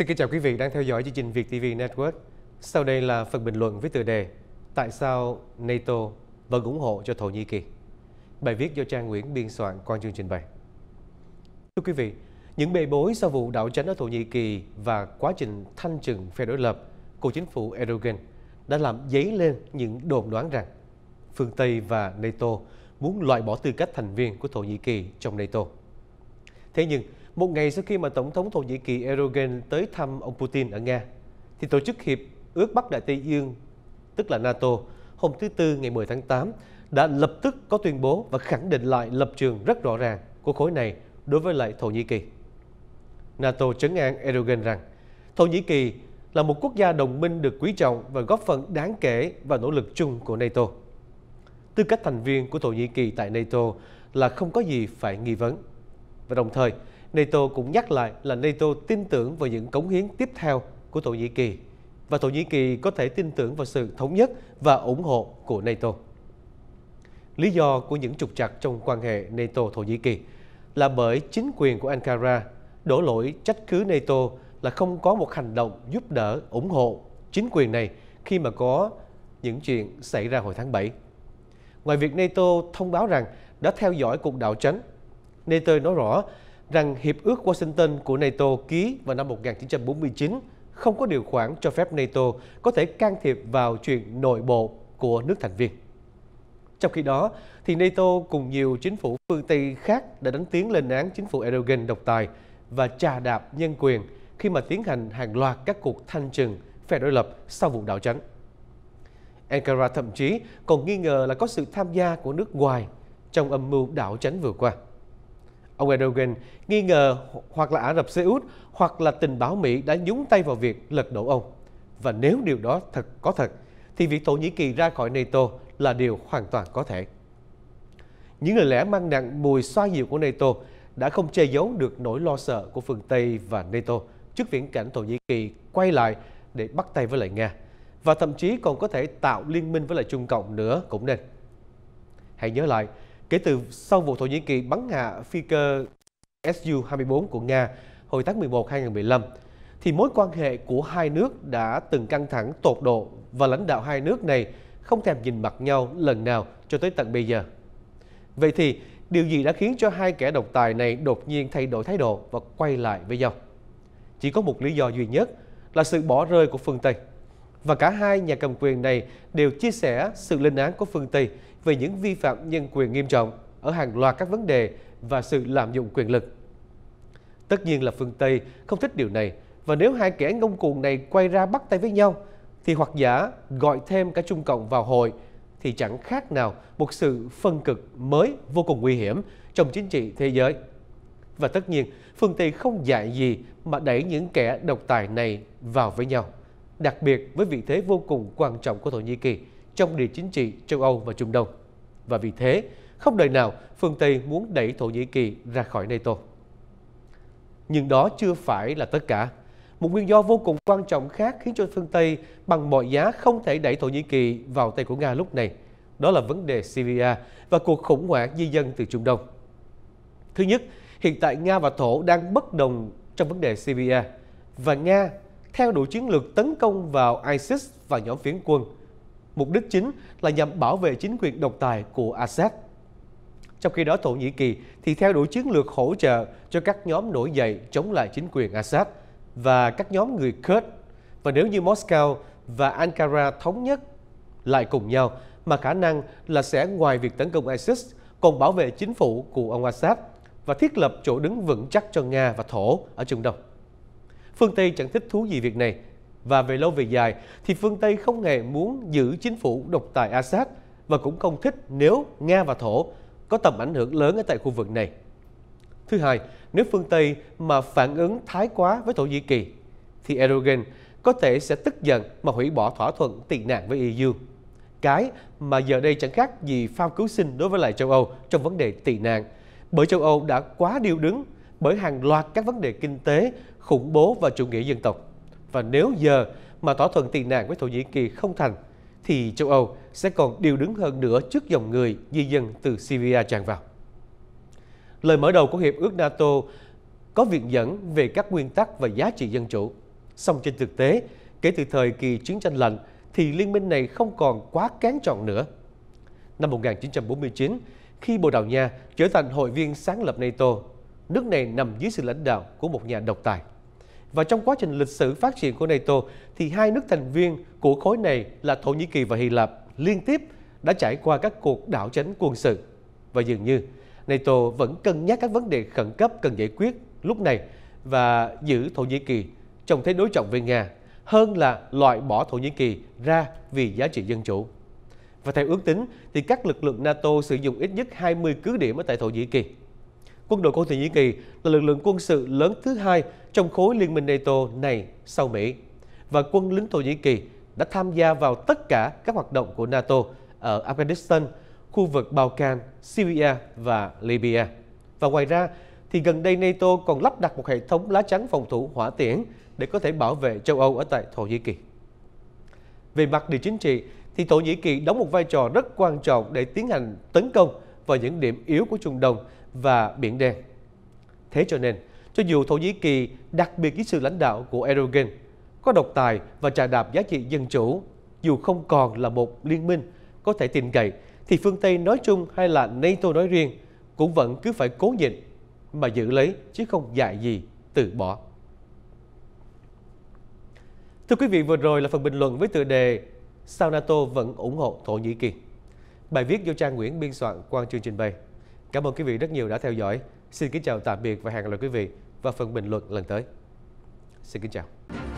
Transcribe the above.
Xin kính chào quý vị đang theo dõi chương trình Việt TV Network. Sau đây là phần bình luận với tựa đề Tại sao NATO vẫn ủng hộ cho Thổ Nhĩ Kỳ? Bài viết do Trang Nguyễn biên soạn quan chương trình bày. Thưa quý vị, những bê bối sau vụ đảo chánh ở Thổ Nhĩ Kỳ và quá trình thanh trừng phe đối lập của chính phủ Erdogan đã làm dấy lên những đồn đoán rằng phương Tây và NATO muốn loại bỏ tư cách thành viên của Thổ Nhĩ Kỳ trong NATO. Thế nhưng, một ngày sau khi mà Tổng thống Thổ Nhĩ Kỳ Erdogan tới thăm ông Putin ở Nga, thì Tổ chức Hiệp ước Bắc Đại Tây Dương, tức là NATO, hôm thứ Tư ngày 10 tháng 8, đã lập tức có tuyên bố và khẳng định lại lập trường rất rõ ràng của khối này đối với lại Thổ Nhĩ Kỳ. NATO chấn an Erdogan rằng Thổ Nhĩ Kỳ là một quốc gia đồng minh được quý trọng và góp phần đáng kể vào nỗ lực chung của NATO. Tư cách thành viên của Thổ Nhĩ Kỳ tại NATO là không có gì phải nghi vấn. Và đồng thời, NATO cũng nhắc lại là NATO tin tưởng vào những cống hiến tiếp theo của Thổ Nhĩ Kỳ và Thổ Nhĩ Kỳ có thể tin tưởng vào sự thống nhất và ủng hộ của NATO. Lý do của những trục trặc trong quan hệ NATO-Thổ Nhĩ Kỳ là bởi chính quyền của Ankara đổ lỗi trách cứ NATO là không có một hành động giúp đỡ, ủng hộ chính quyền này khi mà có những chuyện xảy ra hồi tháng 7. Ngoài việc NATO thông báo rằng đã theo dõi cuộc đảo tránh, NATO nói rõ rằng Hiệp ước Washington của NATO ký vào năm 1949 không có điều khoản cho phép NATO có thể can thiệp vào chuyện nội bộ của nước thành viên. Trong khi đó, thì NATO cùng nhiều chính phủ phương Tây khác đã đánh tiếng lên án chính phủ Erdogan độc tài và trà đạp nhân quyền khi mà tiến hành hàng loạt các cuộc thanh trừng phe đối lập sau vụ đảo tránh. Ankara thậm chí còn nghi ngờ là có sự tham gia của nước ngoài trong âm mưu đảo tránh vừa qua. Ông Erdogan nghi ngờ hoặc là Ả Rập Xê Út hoặc là tình báo Mỹ đã nhúng tay vào việc lật đổ ông. Và nếu điều đó thật có thật, thì việc Thổ Nhĩ Kỳ ra khỏi NATO là điều hoàn toàn có thể. Những lời lẽ mang nặng mùi xoa dịu của NATO đã không che giấu được nỗi lo sợ của phương Tây và NATO trước viễn cảnh Thổ Nhĩ Kỳ quay lại để bắt tay với lại Nga và thậm chí còn có thể tạo liên minh với lại Trung Cộng nữa cũng nên. Hãy nhớ lại, kể từ sau vụ Thổ Nhĩ Kỳ bắn hạ phi cơ Su-24 của Nga hồi tháng 11 2015 thì mối quan hệ của hai nước đã từng căng thẳng tột độ và lãnh đạo hai nước này không thèm nhìn mặt nhau lần nào cho tới tận bây giờ. Vậy thì điều gì đã khiến cho hai kẻ độc tài này đột nhiên thay đổi thái độ và quay lại với nhau? Chỉ có một lý do duy nhất là sự bỏ rơi của phương Tây. Và cả hai nhà cầm quyền này đều chia sẻ sự lên án của phương Tây về những vi phạm nhân quyền nghiêm trọng ở hàng loạt các vấn đề và sự lạm dụng quyền lực. Tất nhiên là phương Tây không thích điều này và nếu hai kẻ ngông cuồng này quay ra bắt tay với nhau thì hoặc giả gọi thêm cả Trung Cộng vào hội thì chẳng khác nào một sự phân cực mới vô cùng nguy hiểm trong chính trị thế giới. Và tất nhiên, phương Tây không dạy gì mà đẩy những kẻ độc tài này vào với nhau, đặc biệt với vị thế vô cùng quan trọng của Thổ Nhĩ Kỳ trong địa chính trị châu Âu và Trung Đông. Và vì thế, không đời nào phương Tây muốn đẩy Thổ Nhĩ Kỳ ra khỏi NATO. Nhưng đó chưa phải là tất cả. Một nguyên do vô cùng quan trọng khác khiến cho phương Tây bằng mọi giá không thể đẩy Thổ Nhĩ Kỳ vào tay của Nga lúc này. Đó là vấn đề Syria và cuộc khủng hoảng di dân từ Trung Đông. Thứ nhất, hiện tại Nga và Thổ đang bất đồng trong vấn đề Syria và Nga theo đuổi chiến lược tấn công vào ISIS và nhóm phiến quân – mục đích chính là nhằm bảo vệ chính quyền độc tài của Assad. E Trong khi đó, Thổ Nhĩ Kỳ thì theo đuổi chiến lược hỗ trợ cho các nhóm nổi dậy chống lại chính quyền Assad e và các nhóm người Kurd. Và nếu như Moscow và Ankara thống nhất lại cùng nhau, mà khả năng là sẽ ngoài việc tấn công ISIS e còn bảo vệ chính phủ của ông Assad và thiết lập chỗ đứng vững chắc cho Nga và Thổ ở Trung Đông. Phương Tây chẳng thích thú gì việc này và về lâu về dài thì phương Tây không hề muốn giữ chính phủ độc tài Assad và cũng không thích nếu Nga và Thổ có tầm ảnh hưởng lớn ở tại khu vực này. Thứ hai, nếu phương Tây mà phản ứng thái quá với Thổ Nhĩ Kỳ thì Erdogan có thể sẽ tức giận mà hủy bỏ thỏa thuận tị nạn với EU. Cái mà giờ đây chẳng khác gì phao cứu sinh đối với lại châu Âu trong vấn đề tị nạn, bởi châu Âu đã quá điêu đứng bởi hàng loạt các vấn đề kinh tế, khủng bố và chủ nghĩa dân tộc. Và nếu giờ mà thỏa thuận tị nạn với Thổ Nhĩ Kỳ không thành, thì châu Âu sẽ còn điều đứng hơn nữa trước dòng người di dân từ Syria tràn vào. Lời mở đầu của Hiệp ước NATO có viện dẫn về các nguyên tắc và giá trị dân chủ. Song trên thực tế, kể từ thời kỳ chiến tranh lạnh thì liên minh này không còn quá kén chọn nữa. Năm 1949, khi Bồ Đào Nha trở thành hội viên sáng lập NATO, nước này nằm dưới sự lãnh đạo của một nhà độc tài. Và trong quá trình lịch sử phát triển của NATO thì hai nước thành viên của khối này là Thổ Nhĩ Kỳ và Hy Lạp liên tiếp đã trải qua các cuộc đảo chánh quân sự. Và dường như NATO vẫn cân nhắc các vấn đề khẩn cấp cần giải quyết lúc này và giữ Thổ Nhĩ Kỳ trong thế đối trọng với Nga hơn là loại bỏ Thổ Nhĩ Kỳ ra vì giá trị dân chủ. Và theo ước tính thì các lực lượng NATO sử dụng ít nhất 20 cứ điểm ở tại Thổ Nhĩ Kỳ. Quân đội của Thổ Nhĩ Kỳ là lực lượng quân sự lớn thứ hai trong khối Liên minh NATO này sau Mỹ. Và quân lính Thổ Nhĩ Kỳ đã tham gia vào tất cả các hoạt động của NATO ở Afghanistan, khu vực Balkan, Syria và Libya. Và ngoài ra, thì gần đây NATO còn lắp đặt một hệ thống lá chắn phòng thủ hỏa tiễn để có thể bảo vệ châu Âu ở tại Thổ Nhĩ Kỳ. Về mặt địa chính trị, thì Thổ Nhĩ Kỳ đóng một vai trò rất quan trọng để tiến hành tấn công vào những điểm yếu của Trung Đông và Biển Đen. Thế cho nên, cho dù Thổ Nhĩ Kỳ đặc biệt với sự lãnh đạo của Erdogan có độc tài và trà đạp giá trị dân chủ, dù không còn là một liên minh có thể tin cậy, thì phương Tây nói chung hay là NATO nói riêng cũng vẫn cứ phải cố nhịn mà giữ lấy chứ không dạy gì từ bỏ. Thưa quý vị, vừa rồi là phần bình luận với tựa đề Sao NATO vẫn ủng hộ Thổ Nhĩ Kỳ. Bài viết do Trang Nguyễn biên soạn qua chương trình bày. Cảm ơn quý vị rất nhiều đã theo dõi. Xin kính chào tạm biệt và hẹn gặp lại quý vị vào phần bình luận lần tới. Xin kính chào.